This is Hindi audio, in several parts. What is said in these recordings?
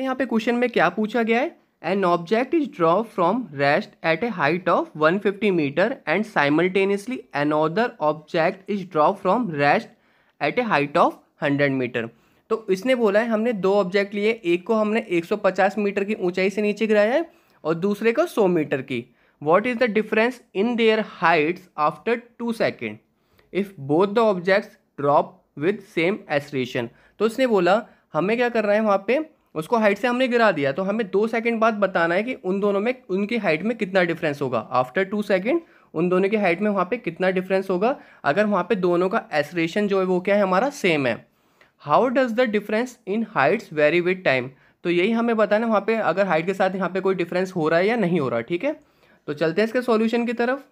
देखते तो हैं यहाँ पे क्वेश्चन में क्या पूछा गया है an object is draw from rest at a height of 150 metre and simultaneously another object is draw from rest at a height of 100 metre तो इसने बोला है हमने दो ऑब्जेक्ट लिए एक को हमने 150 मीटर की ऊंचाई से नीचे गिराया है और दूसरे को 100 मीटर की what is the difference in their heights after two second if both the objects drop with same acceleration तो इसने बोला हमें क्या करना है वहाँ पे उसको हाइट से हमने गिरा दिया तो हमें दो सेकंड बाद बताना है कि उन दोनों में उनकी हाइट में कितना डिफरेंस होगा आफ्टर टू सेकंड उन दोनों की हाइट में वहाँ पे कितना डिफरेंस होगा अगर वहाँ पे दोनों का एसरेशन जो है वो क्या है हमारा सेम है how does the difference in heights vary with time तो यही हमें बताना है वहाँ पर अगर हाइट के साथ यहाँ पे कोई डिफरेंस हो रहा है या नहीं हो रहा ठीक है तो चलते हैं इसके सोल्यूशन की तरफ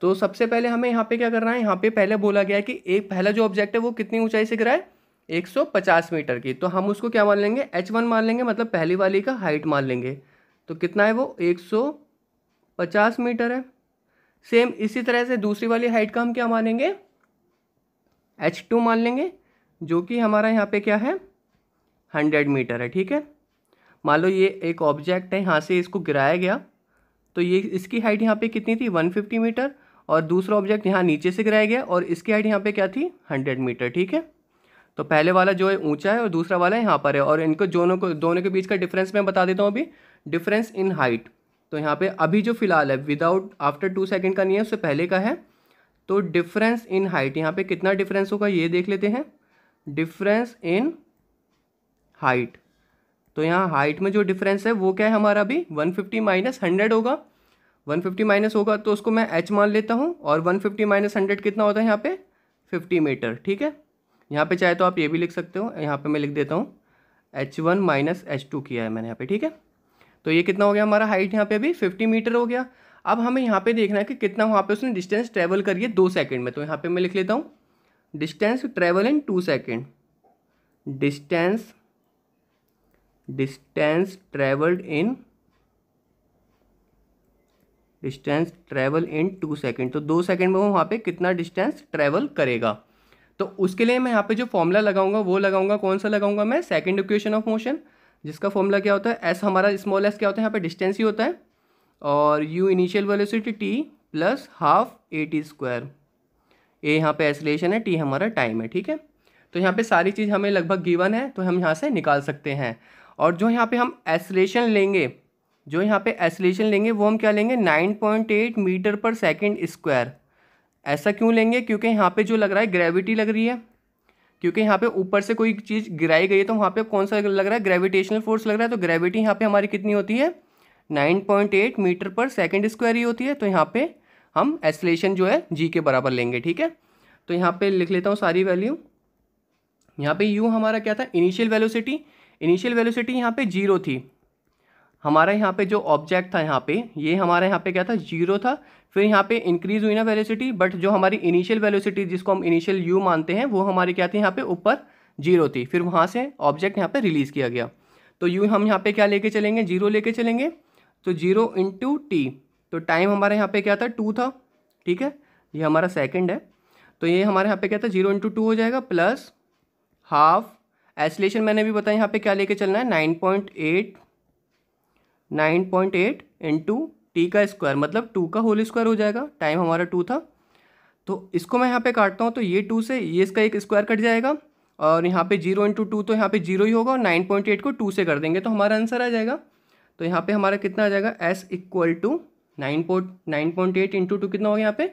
तो सबसे पहले हमें यहाँ पर क्या करना है यहाँ पर पहले बोला गया है कि एक पहला जो ऑब्जेक्ट है वो कितनी ऊँचाई से गिरा है 150 मीटर की तो हम उसको क्या मान लेंगे एच वन मान लेंगे मतलब पहली वाली का हाइट मान लेंगे तो कितना है वो 150 मीटर है सेम इसी तरह से दूसरी वाली हाइट का हम क्या मानेंगे एच टू मान लेंगे जो कि हमारा यहाँ पे क्या है हंड्रेड मीटर है ठीक है मान लो ये एक ऑब्जेक्ट है यहाँ से इसको गिराया गया तो ये इसकी हाइट यहाँ पे कितनी थी वन फिफ्टी मीटर और दूसरा ऑब्जेक्ट यहाँ नीचे से गिराया गया और इसकी हाइट यहाँ पे क्या थी हंड्रेड मीटर ठीक है तो पहले वाला जो है ऊंचा है और दूसरा वाला यहाँ पर है और इनको दोनों को दोनों के बीच का डिफरेंस मैं बता देता हूँ अभी डिफरेंस इन हाइट तो यहाँ पे अभी जो फिलहाल है विदाउट आफ्टर टू सेकेंड का नहीं है उससे पहले का है तो डिफरेंस इन हाइट यहाँ पे कितना डिफरेंस होगा ये देख लेते हैं डिफरेंस इन हाइट तो यहाँ हाइट में जो डिफरेंस है वो क्या है हमारा अभी वन फिफ्टी माइनस हंड्रेड होगा वन फिफ्टी माइनस होगा तो उसको मैं एच मान लेता हूँ और वन फिफ्टी माइनस हंड्रेड कितना होता है यहाँ पर फिफ्टी मीटर ठीक है यहाँ पे चाहे तो आप ये भी लिख सकते हो यहाँ पे मैं लिख देता हूँ H one minus H two किया है मैंने यहाँ पे ठीक है तो ये कितना हो गया हमारा हाइट यहाँ पे अभी फिफ्टी मीटर हो गया अब हमें यहाँ पे देखना है कि कितना वहाँ पे उसने डिस्टेंस ट्रेवल करिए दो सेकेंड में तो यहाँ पे मैं लिख लेता हूँ distance travel in two second distance distance travelled in distance travel in two second तो दो सेकेंड में वो वहाँ पे कितना डिस्टेंस ट्रेवल करेगा तो उसके लिए मैं यहाँ पे जो फॉर्मूला लगाऊंगा वो लगाऊंगा कौन सा लगाऊंगा मैं सेकेंड इक्वेशन ऑफ मोशन जिसका फॉर्मूला क्या होता है एस हमारा स्मॉल एस क्या होता है यहाँ पे डिस्टेंस ही होता है और u initial velocity t plus half a t square a यहाँ पे एसलेशन है टी हमारा टाइम है ठीक है तो यहाँ पर सारी चीज़ हमें लगभग गिवन है तो हम यहाँ से निकाल सकते हैं और जो यहाँ पर हम एसलेशन लेंगे जो यहाँ पर एसलेशन लेंगे वो हम क्या लेंगे nine point eight metre per second square ऐसा क्यों लेंगे क्योंकि यहाँ पे जो लग रहा है ग्रेविटी लग रही है क्योंकि यहाँ पे ऊपर से कोई चीज़ गिराई गई है तो वहाँ पे कौन सा लग रहा है ग्रेविटेशनल फोर्स लग रहा है तो ग्रेविटी यहाँ पे हमारी कितनी होती है nine point eight metre per second square ही होती है तो यहाँ पे हम एसलेशन जो है जी के बराबर लेंगे ठीक है तो यहाँ पर लिख लेता हूँ सारी वैल्यू यहाँ पर यू हमारा क्या था इनिशियल वेलोसिटी इनिशियल वेलोसिटी यहाँ पर जीरो थी हमारा यहाँ पे जो ऑब्जेक्ट था यहाँ पे ये हमारे हमारा यहाँ पे क्या था जीरो था फिर यहाँ पे इंक्रीज हुई ना वेलोसिटी बट जो हमारी इनिशियल वेलोसिटी जिसको हम इनिशियल यू मानते हैं वो हमारी क्या थी यहाँ पे ऊपर जीरो थी फिर वहाँ से ऑब्जेक्ट यहाँ पे रिलीज़ किया गया तो यू हम यहाँ पे क्या लेके चलेंगे जीरो लेके चलेंगे तो जीरो इंटू टी तो टाइम हमारे यहाँ पे क्या था टू था ठीक है ये हमारा सेकेंड है तो ये हमारे यहाँ पे क्या था जीरो इंटू टू हो जाएगा प्लस हाफ एसलेशन मैंने भी बताया यहाँ पे क्या लेके चलना है nine point eight nine point eight into t का स्क्वायर मतलब टू का होल स्क्वायर हो जाएगा टाइम हमारा टू था तो इसको मैं यहाँ पे काटता हूँ तो ये टू से ये इसका एक स्क्वायर कट जाएगा और यहाँ पे जीरो इंटू टू तो यहाँ पे जीरो ही होगा और नाइन पॉइंट एट को टू से कर देंगे तो हमारा आंसर आ जाएगा तो यहाँ पे हमारा कितना आ जाएगा s equal to nine point nine point eight into two कितना हो गया यहाँ पे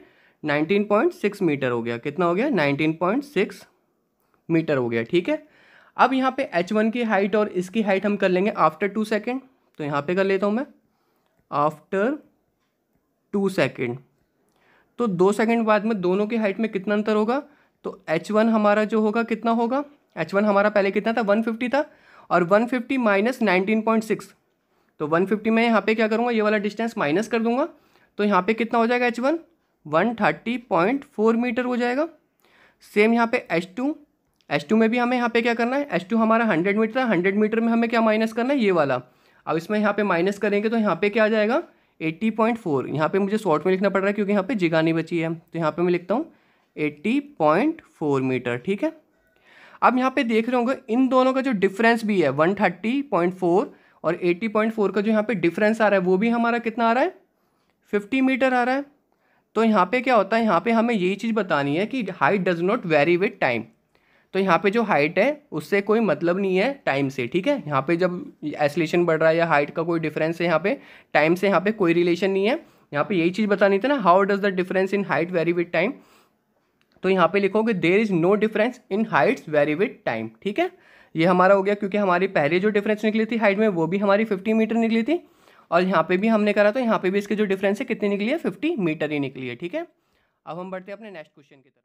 नाइनटीन पॉइंट सिक्स मीटर हो गया कितना हो गया नाइनटीन पॉइंट सिक्स मीटर हो गया ठीक है अब यहाँ पे एच वन की हाइट और इसकी हाइट हम कर लेंगे आफ्टर टू सेकेंड तो यहाँ पे कर लेता हूँ मैं आफ्टर टू सेकेंड तो दो सेकेंड बाद में दोनों की हाइट में कितना अंतर होगा तो एच वन हमारा जो होगा कितना होगा एच वन हमारा पहले कितना था वन फिफ्टी था और one fifty minus nineteen point six तो वन फिफ्टी मैं यहाँ पे क्या करूँगा ये वाला डिस्टेंस माइनस कर दूंगा तो यहाँ पे कितना हो जाएगा H one one thirty point four metre हो जाएगा सेम यहाँ पे एच टू एच टू में भी हमें यहाँ पे क्या करना है एच टू हमारा हंड्रेड मीटर है हंड्रेड मीटर में हमें क्या माइनस करना है ये वाला अब इसमें यहाँ पे माइनस करेंगे तो यहाँ पे क्या आ जाएगा एट्टी पॉइंट फोर यहाँ पर मुझे शॉर्ट में लिखना पड़ रहा है क्योंकि यहाँ पर जिगा नहीं बची है तो यहाँ पर मैं लिखता हूँ एट्टी पॉइंट फोर मीटर ठीक है अब यहाँ पे देख रहे होंगे इन दोनों का जो डिफरेंस भी है वन थर्टी पॉइंट फोर और एट्टी पॉइंट फोर का जो यहाँ पे डिफरेंस आ रहा है वो भी हमारा कितना आ रहा है फिफ्टी मीटर आ रहा है तो यहाँ पर क्या होता है यहाँ पर हमें यही चीज़ बतानी है कि height does not vary with time तो यहाँ पे जो हाइट है उससे कोई मतलब नहीं है टाइम से ठीक है यहाँ पे जब एसलेशन बढ़ रहा है या हाइट का कोई डिफरेंस है यहाँ पे टाइम से यहाँ पे कोई रिलेशन नहीं है यहाँ पे यही चीज़ बतानी थी ना how does the difference in height vary with time तो यहाँ पे लिखोगे there is no difference in heights vary with time ठीक है ये हमारा हो गया क्योंकि हमारी पहले जो डिफरेंस निकली थी हाइट में वो भी हमारी फिफ्टी मीटर निकली थी और यहाँ पे भी हमने करा तो यहाँ पे भी इसके जो डिफरेंस है कितनी निकली है फिफ्टी मीटर ही निकली है ठीक है अब हम बढ़ते हैं अपने नेक्स्ट क्वेश्चन की तरफ